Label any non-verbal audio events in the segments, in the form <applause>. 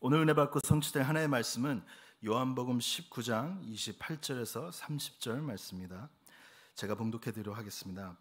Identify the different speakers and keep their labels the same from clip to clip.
Speaker 1: 오늘 은혜 받고 성취될 하나의 말씀은 요한복음 19장 28절에서 30절 말씀입니다. 제가 봉독해 드리도록 하겠습니다.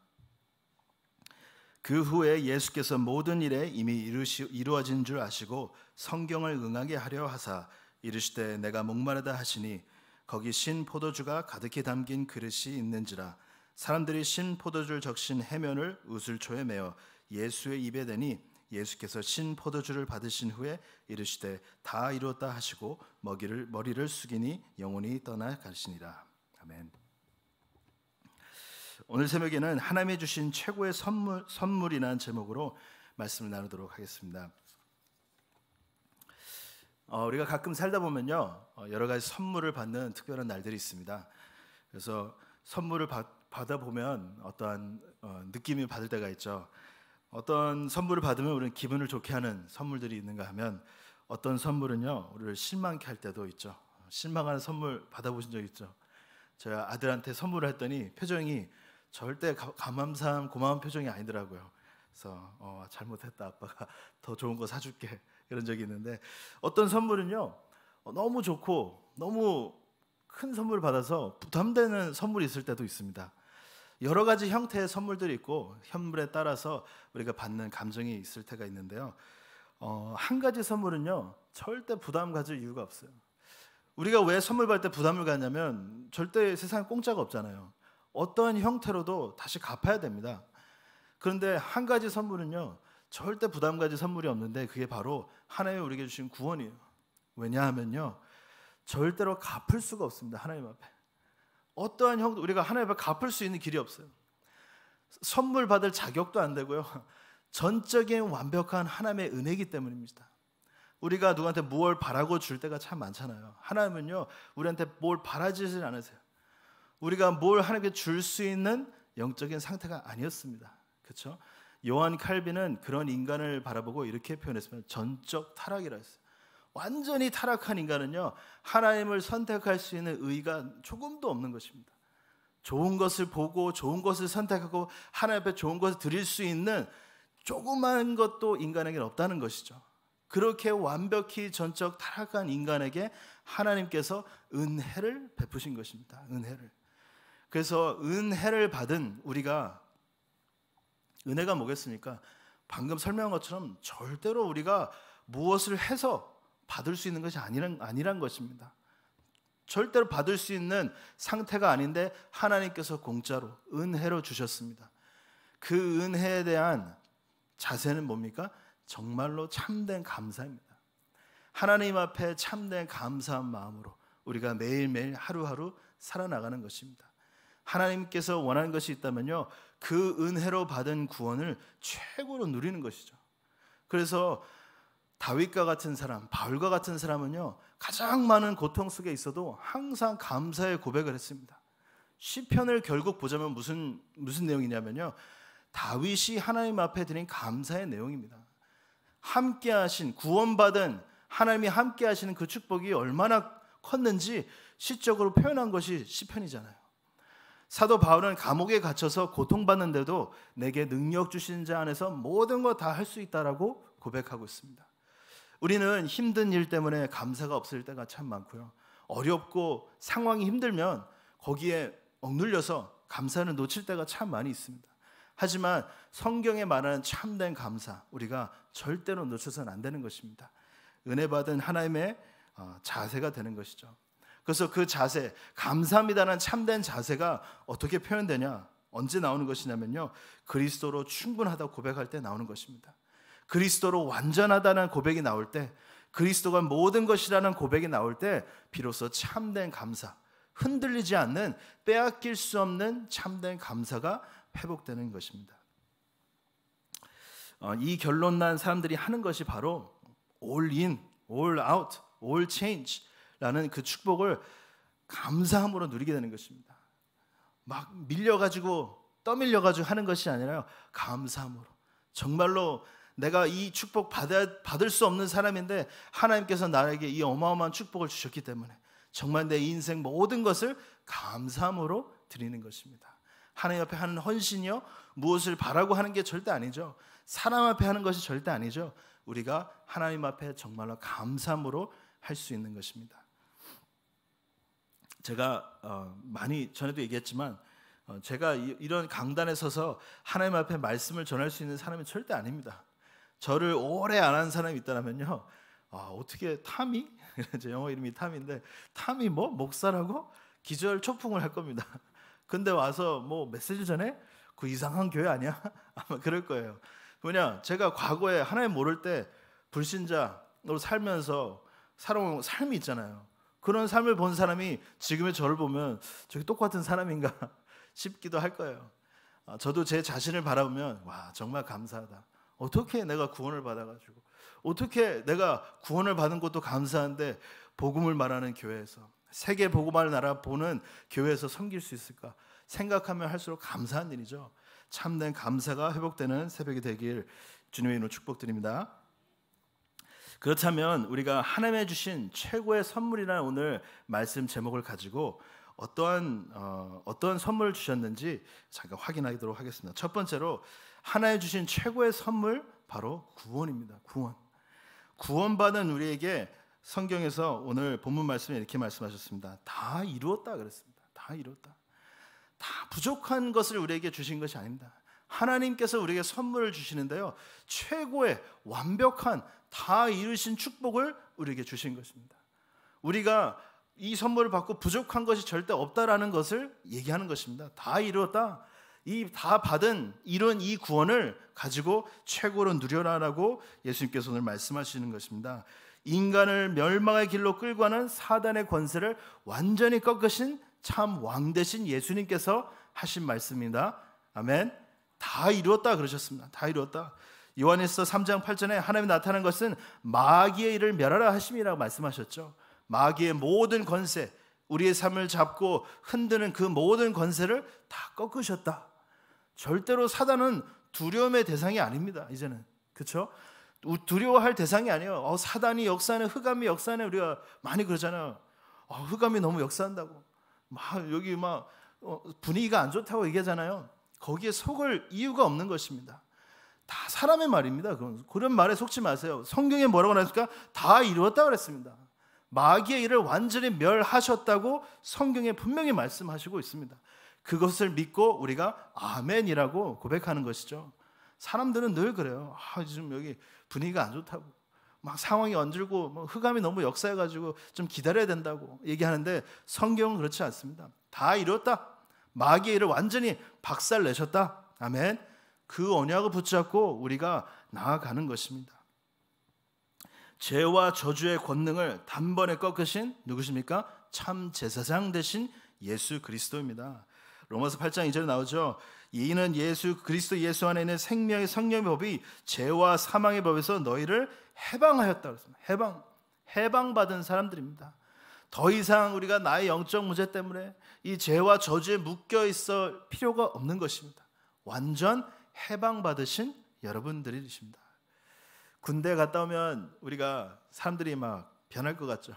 Speaker 1: 그 후에 예수께서 모든 일에 이미 이루시, 이루어진 줄 아시고 성경을 응하게 하려 하사 이르시되 내가 목마르다 하시니 거기 신 포도주가 가득히 담긴 그릇이 있는지라 사람들이 신 포도주를 적신 해면을 우슬초에 메어 예수의 입에 대니 예수께서 신 포도주를 받으신 후에 이르시되 다 이루었다 하시고 먹이를 머리를 숙이니 영혼이 떠나 가시니라. 아멘. 오늘 새벽에는 하나님이 주신 최고의 선물 선물이라는 제목으로 말씀을 나누도록 하겠습니다. 어, 우리가 가끔 살다 보면요 어, 여러 가지 선물을 받는 특별한 날들이 있습니다. 그래서 선물을 받, 받아 보면 어떠한 어, 느낌이 받을 때가 있죠. 어떤 선물을 받으면 우리는 기분을 좋게 하는 선물들이 있는가 하면 어떤 선물은요 우리를 실망케 할 때도 있죠. 실망하는 선물 받아보신 적 있죠? 제가 아들한테 선물을 했더니 표정이 절대 가, 감사한 고마운 표정이 아니더라고요. 그래서 어, 잘못했다 아빠가 <laughs> 더 좋은 거 사줄게 이런 적이 있는데 어떤 선물은요 어, 너무 좋고 너무 큰 선물을 받아서 부담되는 선물이 있을 때도 있습니다. 여러 가지 형태의 선물들이 있고 현물에 따라서 우리가 받는 감정이 있을 때가 있는데요. 어, 한 가지 선물은요 절대 부담 가질 이유가 없어요. 우리가 왜 선물 받을 때 부담을 가냐면 절대 세상에 공짜가 없잖아요. 어떠한 형태로도 다시 갚아야 됩니다. 그런데 한 가지 선물은요 절대 부담 가질 선물이 없는데 그게 바로 하나님 우리에게 주신 구원이에요. 왜냐하면요 절대로 갚을 수가 없습니다 하나님 앞에. 어떠한 형도 우리가 하나님 앞에 갚을 수 있는 길이 없어요. 선물 받을 자격도 안 되고요. 전적인 완벽한 하나님의 은혜이기 때문입니다. 우리가 누구한테 무엇 바라고 줄 때가 참 많잖아요. 하나님은요, 우리한테 뭘 바라지질 않으세요. 우리가 뭘 하나님께 줄 수 있는 영적인 상태가 아니었습니다. 그렇죠? 요한 칼빈은 그런 인간을 바라보고 이렇게 표현했으면 전적 타락이라 했어요. 완전히 타락한 인간은요 하나님을 선택할 수 있는 의가 조금도 없는 것입니다. 좋은 것을 보고 좋은 것을 선택하고 하나님 앞에 좋은 것을 드릴 수 있는 조그만 것도 인간에게는 없다는 것이죠. 그렇게 완벽히 전적 타락한 인간에게 하나님께서 은혜를 베푸신 것입니다. 은혜를. 그래서 은혜를 받은 우리가 은혜가 뭐겠습니까? 방금 설명한 것처럼 절대로 우리가 무엇을 해서 받을 수 있는 것이 아니란, 아니란 것입니다. 절대로 받을 수 있는 상태가 아닌데 하나님께서 공짜로 은혜로 주셨습니다. 그 은혜에 대한 자세는 뭡니까? 정말로 참된 감사입니다. 하나님 앞에 참된 감사한 마음으로 우리가 매일매일 하루하루 살아나가는 것입니다. 하나님께서 원하는 것이 있다면요. 그 은혜로 받은 구원을 최고로 누리는 것이죠. 그래서 다윗과 같은 사람, 바울과 같은 사람은요. 가장 많은 고통 속에 있어도 항상 감사의 고백을 했습니다. 시편을 결국 보자면 무슨 무슨 내용이냐면요. 다윗이 하나님 앞에 드린 감사의 내용입니다. 함께 하신 구원받은 하나님이 함께 하시는 그 축복이 얼마나 컸는지 시적으로 표현한 것이 시편이잖아요. 사도 바울은 감옥에 갇혀서 고통받는데도 내게 능력 주신 자 안에서 모든 거 다 할 수 있다라고 고백하고 있습니다. 우리는 힘든 일 때문에 감사가 없을 때가 참 많고요. 어렵고 상황이 힘들면 거기에 억눌려서 감사를 놓칠 때가 참 많이 있습니다. 하지만 성경에 말하는 참된 감사 우리가 절대로 놓쳐서는 안 되는 것입니다. 은혜 받은 하나님의 어, 자세가 되는 것이죠. 그래서 그 자세, 감사합니다는 참된 자세가 어떻게 표현되냐? 언제 나오는 것이냐면요. 그리스도로 충분하다 고백할 때 나오는 것입니다. 그리스도로 완전하다는 고백이 나올 때 그리스도가 모든 것이라는 고백이 나올 때 비로소 참된 감사, 흔들리지 않는 빼앗길 수 없는 참된 감사가 회복되는 것입니다. 어, 이 결론 난 사람들이 하는 것이 바로 all in, all out, all change라는 그 축복을 감사함으로 누리게 되는 것입니다. 막 밀려가지고 떠밀려가지고 하는 것이 아니라요. 감사함으로. 정말로 내가 이 축복 받아, 받을 수 없는 사람인데 하나님께서 나에게 이 어마어마한 축복을 주셨기 때문에 정말 내 인생 모든 것을 감사함으로 드리는 것입니다. 하나님 앞에 하는 헌신이요 무엇을 바라고 하는 게 절대 아니죠. 사람 앞에 하는 것이 절대 아니죠. 우리가 하나님 앞에 정말로 감사함으로 할 수 있는 것입니다. 제가 어, 많이 전에도 얘기했지만 어, 제가 이런 강단에 서서 하나님 앞에 말씀을 전할 수 있는 사람이 절대 아닙니다. 저를 오래 안 한 사람이 있다면요. 아, 어떻게 탐이? 제 <laughs> 영어 이름이 탐인데 탐이 뭐 목사라고 기절 초풍을 할 겁니다. <laughs> 근데 와서 뭐 메시지 전에 그 이상한 교회 아니야? <laughs> 아마 그럴 거예요. 뭐냐? 제가 과거에 하나님 모를 때 불신자로 살면서 살아온 삶이 있잖아요. 그런 삶을 본 사람이 지금의 저를 보면 저게 똑같은 사람인가 싶기도 할 거예요. 아, 저도 제 자신을 바라보면 와 정말 감사하다. 어떻게 내가 구원을 받아가지고 어떻게 내가 구원을 받은 것도 감사한데 복음을 말하는 교회에서 세계 복음을 나라 보는 교회에서 섬길 수 있을까 생각하면 할수록 감사한 일이죠. 참된 감사가 회복되는 새벽이 되길 주님의 이름으로 축복드립니다. 그렇다면 우리가 하나님의 주신 최고의 선물이라 오늘 말씀 제목을 가지고 어떠한 어, 어떤 선물을 주셨는지 잠깐 확인하도록 하겠습니다. 첫 번째로 하나님 주신 최고의 선물 바로 구원입니다. 구원. 구원받은 우리에게 성경에서 오늘 본문 말씀에 이렇게 말씀하셨습니다. 다 이루었다 그랬습니다. 다 이루었다. 다 부족한 것을 우리에게 주신 것이 아닙니다. 하나님께서 우리에게 선물을 주시는데요. 최고의 완벽한 다 이루신 축복을 우리에게 주신 것입니다. 우리가 이 선물을 받고 부족한 것이 절대 없다라는 것을 얘기하는 것입니다. 다 이루었다. 이다 받은 이런 이 구원을 가지고 최고로 누려라라고 예수님께서 오늘 말씀하시는 것입니다. 인간을 멸망의 길로 끌고 가는 사단의 권세를 완전히 꺾으신 참왕 대신 예수님께서 하신 말씀입니다. 아멘. 다 이루었다 그러셨습니다. 다 이루었다. 요한에서 3장 8절에 하나님 나타난 것은 마귀의 일을 멸하라 하심이라고 말씀하셨죠. 마귀의 모든 권세, 우리의 삶을 잡고 흔드는 그 모든 권세를 다 꺾으셨다. 절대로 사단은 두려움의 대상이 아닙니다. 이제는 그렇죠? 두려워할 대상이 아니에요. 어, 사단이 역사하는 흑암이 역사하는 우리가 많이 그러잖아요. 어, 흑암이 너무 역사한다고 막 여기 막 어, 분위기가 안 좋다고 얘기하잖아요. 거기에 속을 이유가 없는 것입니다. 다 사람의 말입니다. 그런 말에 속지 마세요. 성경에 뭐라고 나왔습니까? 다 이루었다 그랬습니다. 마귀의 일을 완전히 멸하셨다고 성경에 분명히 말씀하시고 있습니다. 그것을 믿고 우리가 아멘이라고 고백하는 것이죠. 사람들은 늘 그래요. 아, 지금 여기 분위기가 안 좋다고. 막 상황이 얹을고 흑암이 너무 역사해가지고 좀 기다려야 된다고 얘기하는데 성경은 그렇지 않습니다. 다 이뤘다. 마귀의 일을 완전히 박살 내셨다. 아멘. 그 언약을 붙잡고 우리가 나아가는 것입니다. 죄와 저주의 권능을 단번에 꺾으신 누구십니까? 참 제사장 되신 예수 그리스도입니다. 로마서 8장 2절에 나오죠. 이는 예수 그리스도 예수 안에 있는 생명의 성령의 법이 죄와 사망의 법에서 너희를 해방하였다 그랬습니다. 해방 해방받은 사람들입니다. 더 이상 우리가 나의 영적 문제 때문에 이 죄와 저주에 묶여 있을 필요가 없는 것입니다. 완전 해방받으신 여러분들이십니다. 군대 갔다 오면 우리가 사람들이 막 변할 것 같죠.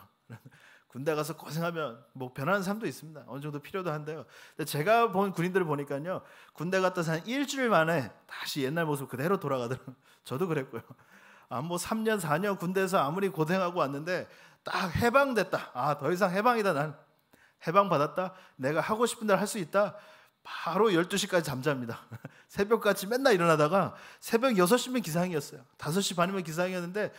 Speaker 1: 군대 가서 고생하면 뭐 변하는 사람도 있습니다. 어느 정도 필요도 한데요. 근데 제가 본 군인들을 보니까요. 군대 갔다 산 일주일 만에 다시 옛날 모습 그대로 돌아가더라고요. <laughs> 저도 그랬고요. 아뭐 3년 4년 군대에서 아무리 고생하고 왔는데 딱 해방됐다. 아, 더 이상 해방이다 난. 해방 받았다. 내가 하고 싶은 대로 할 수 있다. 바로 12시까지 잠잡니다. <laughs> 새벽까지 맨날 일어나다가 새벽 6시면 기상이었어요. 5시 반이면 기상이었는데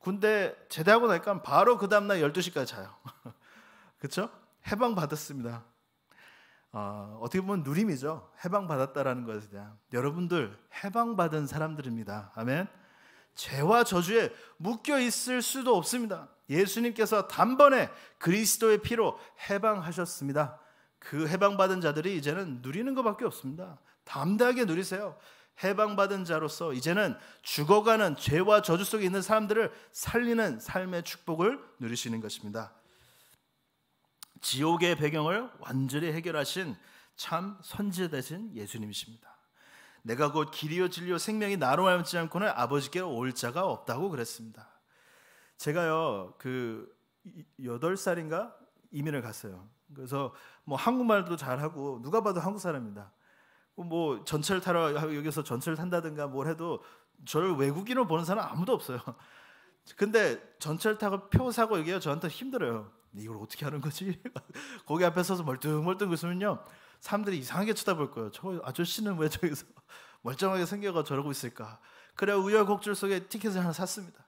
Speaker 1: 군대 제대하고 나니까 바로 그 다음날 12시까지 자요. <laughs> 그렇죠? 해방받았습니다. 어, 어떻게 보면 누림이죠. 해방받았다라는 것에 대한. 여러분들 해방받은 사람들입니다. 아멘. 죄와 저주에 묶여 있을 수도 없습니다. 예수님께서 단번에 그리스도의 피로 해방하셨습니다. 그 해방받은 자들이 이제는 누리는 것밖에 없습니다. 담대하게 누리세요. 해방받은 자로서 이제는 죽어가는 죄와 저주 속에 있는 사람들을 살리는 삶의 축복을 누리시는 것입니다. 지옥의 배경을 완전히 해결하신 참 선지 되신 예수님이십니다. 내가 곧 길이요 진리요 생명이 나로 말미암지 않고는 아버지께 올 자가 없다고 그랬습니다. 제가요 그 여덟 살인가 이민을 갔어요. 그래서 뭐 한국말도 잘하고 누가 봐도 한국 사람입니다. 뭐, 뭐 전철 타러 여기서 전철 탄다든가 뭘 해도 저를 외국인으로 보는 사람 아무도 없어요. <laughs> 근데 전철 타고 표 사고 이게 저한테 힘들어요. 이걸 어떻게 하는 거지? <laughs> 거기 앞에 서서 멀뚱멀뚱 웃으면요. 사람들이 이상하게 쳐다볼 거예요. 저 아저씨는 왜 저기서 <laughs> 멀쩡하게 생겨가 저러고 있을까? 그래 우여곡절 속에 티켓을 하나 샀습니다.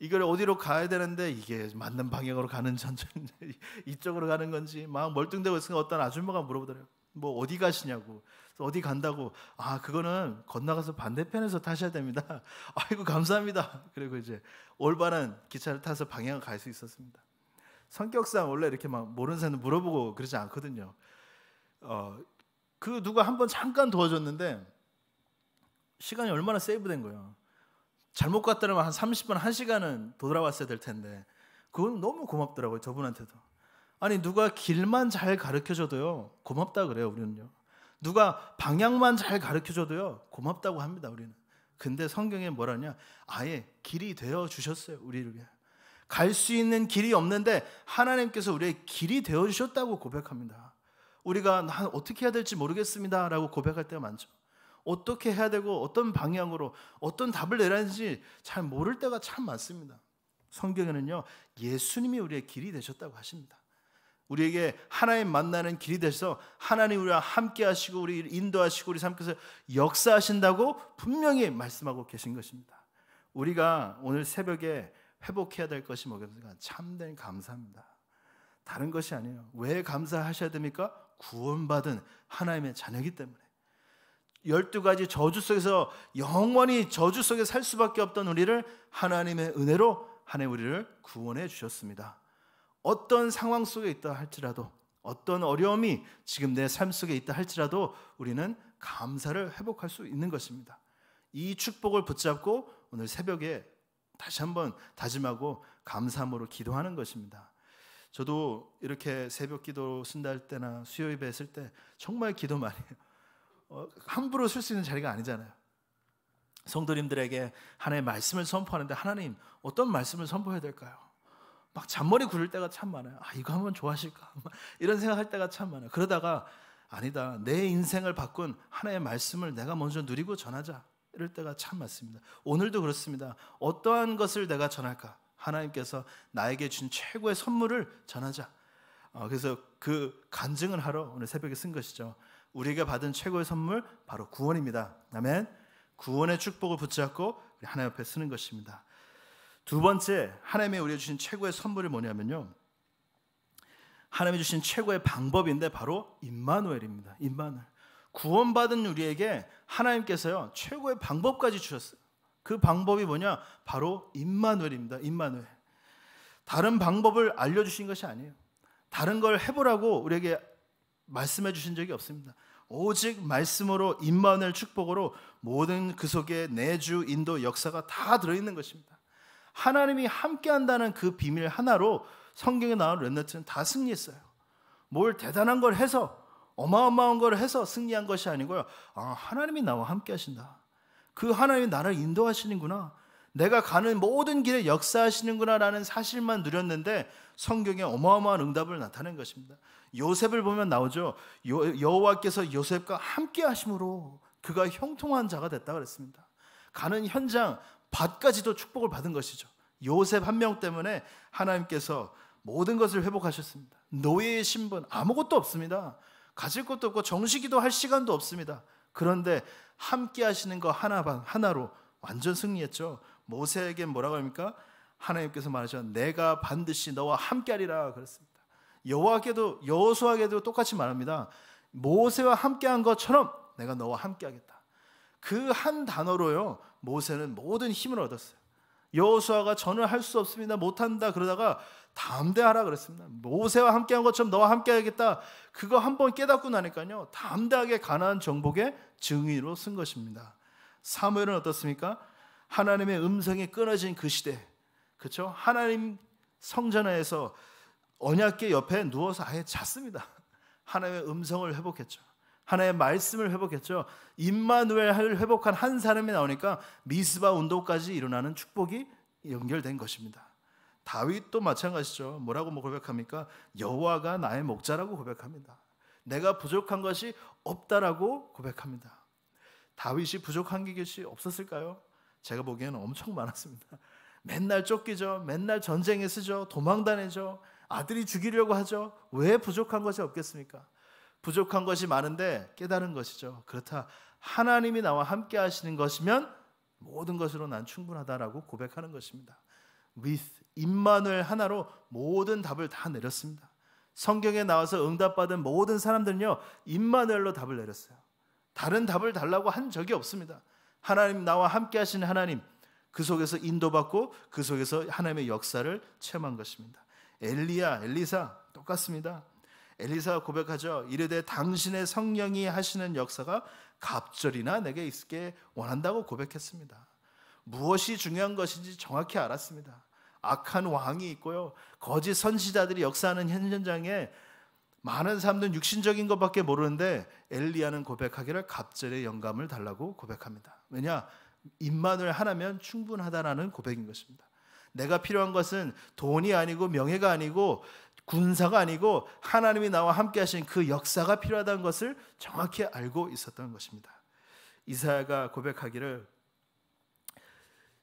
Speaker 1: 이걸 어디로 가야 되는데 이게 맞는 방향으로 가는 전철인데 이쪽으로 가는 건지 막 멀뚱대고 있으니까 어떤 아줌마가 물어보더래요. 뭐 어디 가시냐고. 어디 간다고 아 그거는 건너가서 반대편에서 타셔야 됩니다. <laughs> 아이고 감사합니다. 그리고 이제 올바른 기차를 타서 방향을 갈 수 있었습니다. 성격상 원래 이렇게 막 모르는 사람 물어보고 그러지 않거든요. 어, 그 누가 한 번 잠깐 도와줬는데 시간이 얼마나 세이브된 거예요. 잘못 갔다면 한 30분, 1시간은 돌아왔어야 될 텐데 그건 너무 고맙더라고요. 저분한테도. 아니 누가 길만 잘 가르쳐줘도요 고맙다 그래요 우리는요 누가 방향만 잘 가르쳐 줘도요. 고맙다고 합니다, 우리는. 근데 성경에 뭐라냐? 아예 길이 되어 주셨어요, 우리를 위해. 갈수 있는 길이 없는데 하나님께서 우리의 길이 되어 주셨다고 고백합니다. 우리가 난 어떻게 해야 될지 모르겠습니다라고 고백할 때가 많죠. 어떻게 해야 되고 어떤 방향으로 어떤 답을 내라는지 잘 모를 때가 참 많습니다. 성경에는요 예수님이 우리의 길이 되셨다고 하십니다. 우리에게 하나님 만나는 길이 돼서 하나님 우리와 함께 하시고 우리 인도하시고 우리 삶께서 역사하신다고 분명히 말씀하고 계신 것입니다. 우리가 오늘 새벽에 회복해야 될 것이 뭐겠습니까? 참된 감사입니다. 다른 것이 아니에요. 왜 감사하셔야 됩니까? 구원받은 하나님의 자녀이기 때문에. 열두 가지 저주 속에서 영원히 저주 속에 살 수밖에 없던 우리를 하나님의 은혜로 하나님 우리를 구원해 주셨습니다. 어떤 상황 속에 있다 할지라도 어떤 어려움이 지금 내 삶 속에 있다 할지라도 우리는 감사를 회복할 수 있는 것입니다. 이 축복을 붙잡고 오늘 새벽에 다시 한번 다짐하고 감사함으로 기도하는 것입니다. 저도 이렇게 새벽 기도 순달 때나 수요 예배 했을 때 정말 기도 많이 해요. 어, 함부로 쓸 수 있는 자리가 아니잖아요. 성도님들에게 하나님의 말씀을 선포하는데 하나님 어떤 말씀을 선포해야 될까요? 막 잔머리 굴릴 때가 참 많아요. 아, 이거 하면 좋아하실까? <laughs> 이런 생각할 때가 참 많아요. 그러다가 아니다. 내 인생을 바꾼 하나의 말씀을 내가 먼저 누리고 전하자. 이럴 때가 참 많습니다. 오늘도 그렇습니다. 어떠한 것을 내가 전할까? 하나님께서 나에게 준 최고의 선물을 전하자. 어, 그래서 그 간증을 하러 오늘 새벽에 쓴 것이죠. 우리에게 받은 최고의 선물 바로 구원입니다. 아멘. 구원의 축복을 붙잡고 하나 옆에 쓰는 것입니다. 두 번째 하나님이 우리에게 주신 최고의 선물이 뭐냐면요. 하나님이 주신 최고의 방법인데 바로 임마누엘입니다. 임마누엘. 구원받은 우리에게 하나님께서요. 최고의 방법까지 주셨어요. 그 방법이 뭐냐? 바로 임마누엘입니다. 임마누엘. 다른 방법을 알려 주신 것이 아니에요. 다른 걸 해보라고 우리에게 말씀해 주신 적이 없습니다. 오직 말씀으로 임마누엘 축복으로 모든 그 속에 내주 인도 역사가 다 들어 있는 것입니다. 하나님이 함께한다는 그 비밀 하나로 성경에 나온 렌넌트는다 승리했어요. 뭘 대단한 걸 해서 어마어마한 걸 해서 승리한 것이 아니고요. 아, 하나님이 나와 함께 하신다. 그 하나님이 나를 인도하시는구나. 내가 가는 모든 길에 역사하시는구나라는 사실만 누렸는데 성경에 어마어마한 응답을 나타낸 것입니다. 요셉을 보면 나오죠. 요, 여호와께서 요셉과 함께 하심으로 그가 형통한 자가 됐다 그랬습니다. 가는 현장 밭까지도 축복을 받은 것이죠. 요셉 한 명 때문에 하나님께서 모든 것을 회복하셨습니다. 노예의 신분 아무것도 없습니다. 가질 것도 없고 정식기도 할 시간도 없습니다. 그런데 함께 하시는 거 하나 반 하나로 완전 승리했죠. 모세에게 뭐라고 합니까? 하나님께서 말하셨 내가 반드시 너와 함께하리라 그랬습니다. 여호와께도 여호수아에게도 똑같이 말합니다. 모세와 함께한 것처럼 내가 너와 함께하겠다. 그 한 단어로요 모세는 모든 힘을 얻었어요. 여호수아가 저는 할 수 없습니다. 못한다. 그러다가 담대하라 그랬습니다. 모세와 함께한 것처럼 너와 함께하겠다. 그거 한 번 깨닫고 나니까요. 담대하게 가나안 정복의 증인으로 쓴 것입니다. 사무엘은 어떻습니까? 하나님의 음성이 끊어진 그 시대, 그렇죠? 하나님 성전 에서 언약궤 옆에 누워서 아예 잤습니다. 하나님의 음성을 회복했죠. 하나의 말씀을 회복했죠. 임마누엘을 회복한 한 사람이 나오니까 미스바 운동까지 일어나는 축복이 연결된 것입니다. 다윗도 마찬가지죠. 뭐라고 뭐 고백합니까? 여호와가 나의 목자라고 고백합니다. 내가 부족한 것이 없다라고 고백합니다. 다윗이 부족한 것이 없었을까요? 제가 보기에는 엄청 많았습니다. 맨날 쫓기죠. 맨날 전쟁에 쓰죠. 도망다니죠. 아들이 죽이려고 하죠. 왜 부족한 것이 없겠습니까? 부족한 것이 많은데 깨달은 것이죠. 그렇다. 하나님이 나와 함께 하시는 것이면 모든 것으로 난 충분하다라고 고백하는 것입니다. with 임마누엘 하나로 모든 답을 다 내렸습니다. 성경에 나와서 응답받은 모든 사람들은요. 임마누엘로 답을 내렸어요. 다른 답을 달라고 한 적이 없습니다. 하나님 나와 함께 하시는 하나님 그 속에서 인도받고 그 속에서 하나님의 역사를 체험한 것입니다. 엘리야, 엘리사 똑같습니다. 엘리사가 고백하죠. 이르되 당신의 성령이 하시는 역사가 갑절이나 내게 있게 원한다고 고백했습니다. 무엇이 중요한 것인지 정확히 알았습니다. 악한 왕이 있고요. 거짓 선지자들이 역사하는 현장에 많은 사람들은 육신적인 것밖에 모르는데 엘리야는 고백하기를 갑절의 영감을 달라고 고백합니다. 왜냐? 입만을 하나면 충분하다라는 고백인 것입니다. 내가 필요한 것은 돈이 아니고 명예가 아니고 군사가 아니고 하나님이 나와 함께 하신 그 역사가 필요하다는 것을 정확히 알고 있었던 것입니다. 이사야가 고백하기를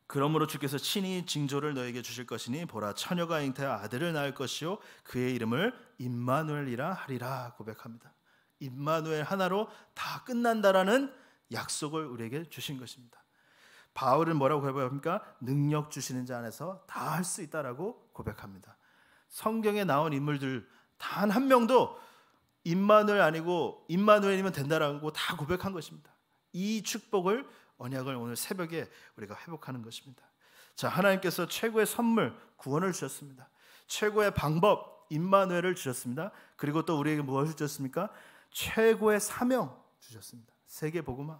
Speaker 1: 그러므로 주께서 친히 징조를 너에게 주실 것이니 보라 처녀가 잉태하 아들을 낳을 것이요 그의 이름을 임마누엘이라 하리라 고백합니다. 임마누엘 하나로 다 끝난다라는 약속을 우리에게 주신 것입니다. 바울은 뭐라고 고백합니까? 능력 주시는 자 안에서 다 할 수 있다라고 고백합니다. 성경에 나온 인물들 단 한 명도 임마누엘 아니고 임마누엘이면 된다라고 다 고백한 것입니다. 이 축복을 언약을 오늘 새벽에 우리가 회복하는 것입니다. 자, 하나님께서 최고의 선물 구원을 주셨습니다. 최고의 방법 임마누엘을 주셨습니다. 그리고 또 우리에게 무엇을 주셨습니까? 최고의 사명 주셨습니다. 세계 복음화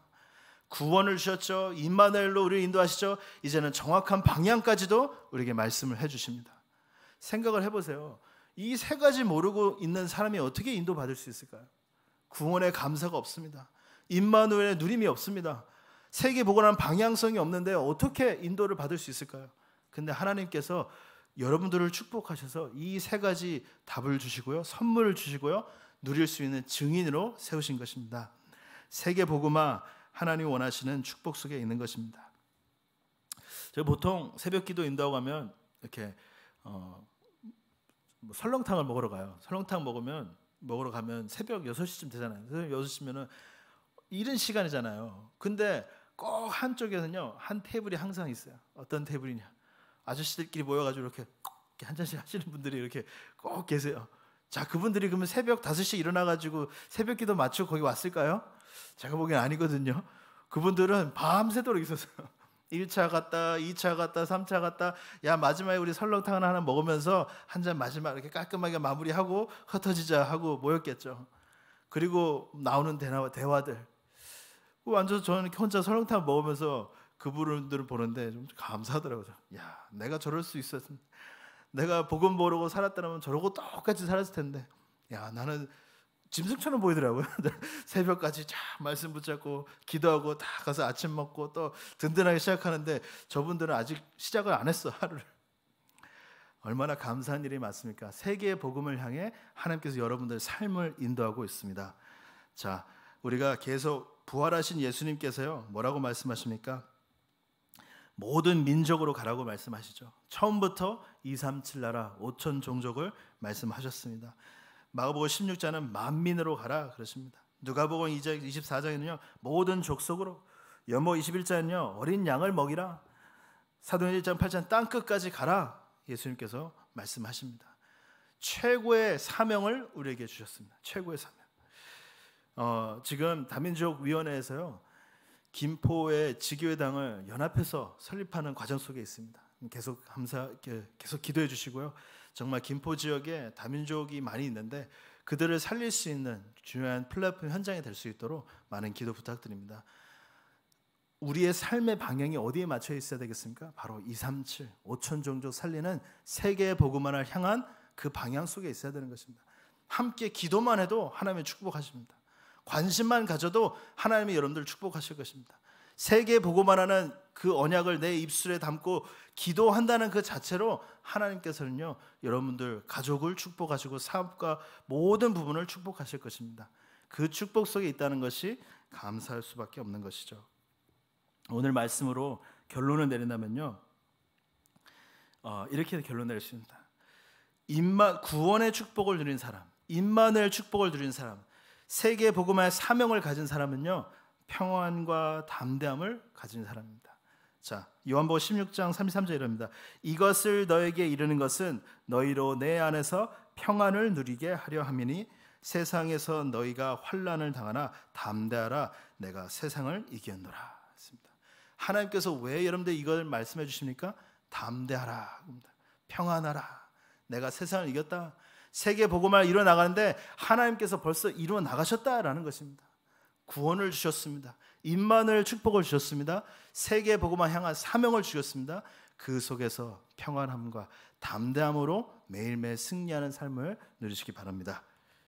Speaker 1: 구원을 주셨죠. 임마누엘로 우리를 인도하시죠. 이제는 정확한 방향까지도 우리에게 말씀을 해 주십니다. 생각을 해보세요. 이 세 가지 모르고 있는 사람이 어떻게 인도받을 수 있을까요? 구원의 감사가 없습니다. 임마누엘의 누림이 없습니다. 세계 복원한 방향성이 없는데 어떻게 인도를 받을 수 있을까요? 근데 하나님께서 여러분들을 축복하셔서 이 세 가지 답을 주시고요. 선물을 주시고요. 누릴 수 있는 증인으로 세우신 것입니다. 세계 복음화 하나님 원하시는 축복 속에 있는 것입니다. 제가 보통 새벽 기도 인도하고 하면 이렇게 어, 뭐 설렁탕을 먹으러 가요. 설렁탕 먹으면 먹으러 가면 새벽 6시쯤 되잖아요. 새벽 6시면은 이른 시간이잖아요. 근데 꼭 한쪽에는요. 한 테이블이 항상 있어요. 어떤 테이블이냐? 아저씨들끼리 모여 가지고 이렇게 한 잔씩 하시는 분들이 이렇게 꼭 계세요. 자, 그분들이 그러면 새벽 5시 일어나 가지고 새벽 기도 마치고 거기 왔을까요? 제가 보기엔 아니거든요. 그분들은 밤새도록 있었어요. 1차 갔다, 2차 갔다, 3차 갔다. 야, 마지막에 우리 설렁탕 하나 먹으면서 한 잔 마지막 이렇게 깔끔하게 마무리하고 흩어지자 하고 모였겠죠. 그리고 나오는 대화, 대화들. 완전 저는 혼자 설렁탕 먹으면서 그분들을 보는데 좀 감사하더라고요. 야, 내가 저럴 수 있었. 내가 복음 모르고 살았다면 저러고 똑같이 살았을 텐데. 야, 나는 짐승처럼 보이더라고요. <laughs> 새벽까지 쫙 말씀 붙잡고 기도하고 다 가서 아침 먹고 또 든든하게 시작하는데 저분들은 아직 시작을 안 했어 하루를. 얼마나 감사한 일이 맞습니까 세계의 복음을 향해 하나님께서 여러분들의 삶을 인도하고 있습니다. 자, 우리가 계속 부활하신 예수님께서요 뭐라고 말씀하십니까? 모든 민족으로 가라고 말씀하시죠. 처음부터 2, 3, 7 나라 5천 종족을 말씀하셨습니다. 마가복음 16장은 만민으로 가라 그렇습니다. 누가복음 24장에는요. 모든 족속으로 연모 21장은요. 어린 양을 먹이라. 사도행 1장 8장 땅 끝까지 가라. 예수님께서 말씀하십니다. 최고의 사명을 우리에게 주셨습니다. 최고의 사명. 어, 지금 다민족 위원회에서요. 김포의 지교회당을 연합해서 설립하는 과정 속에 있습니다. 계속 감사 계속 기도해 주시고요. 정말 김포 지역에 다민족이 많이 있는데 그들을 살릴 수 있는 중요한 플랫폼 현장이 될 수 있도록 많은 기도 부탁드립니다. 우리의 삶의 방향이 어디에 맞춰 있어야 되겠습니까? 바로 237, 5천 종족 살리는 세계 복음만을 향한 그 방향 속에 있어야 되는 것입니다. 함께 기도만 해도 하나님의 축복하십니다. 관심만 가져도 하나님이 여러분들 축복하실 것입니다. 세계 보고만 하는 그 언약을 내 입술에 담고 기도한다는 그 자체로 하나님께서는요 여러분들 가족을 축복하시고 사업과 모든 부분을 축복하실 것입니다. 그 축복 속에 있다는 것이 감사할 수밖에 없는 것이죠. 오늘 말씀으로 결론을 내린다면요 어, 이렇게 결론 내릴 수 있습니다. 인마 구원의 축복을 누린 사람, 인마늘 축복을 누린 사람, 세계 복음의 사명을 가진 사람은요 평안과 담대함을 가진 사람입니다. 자, 요한복음 16장 33절 이럽니다. 이것을 너에게 이르는 것은 너희로 내 안에서 평안을 누리게 하려 함이니 세상에서 너희가 환란을 당하나 담대하라 내가 세상을 이겼노라. 했습니다. 하나님께서 왜 여러분들 이걸 말씀해 주십니까? 담대하라. 평안하라. 내가 세상을 이겼다. 세계 보고만 이뤄 나가는데 하나님께서 벌써 이루어 나가셨다라는 것입니다. 구원을 주셨습니다. 인만을 축복을 주셨습니다. 세계 복음만 향한 사명을 주셨습니다. 그 속에서 평안함과 담대함으로 매일매일 승리하는 삶을 누리시기 바랍니다.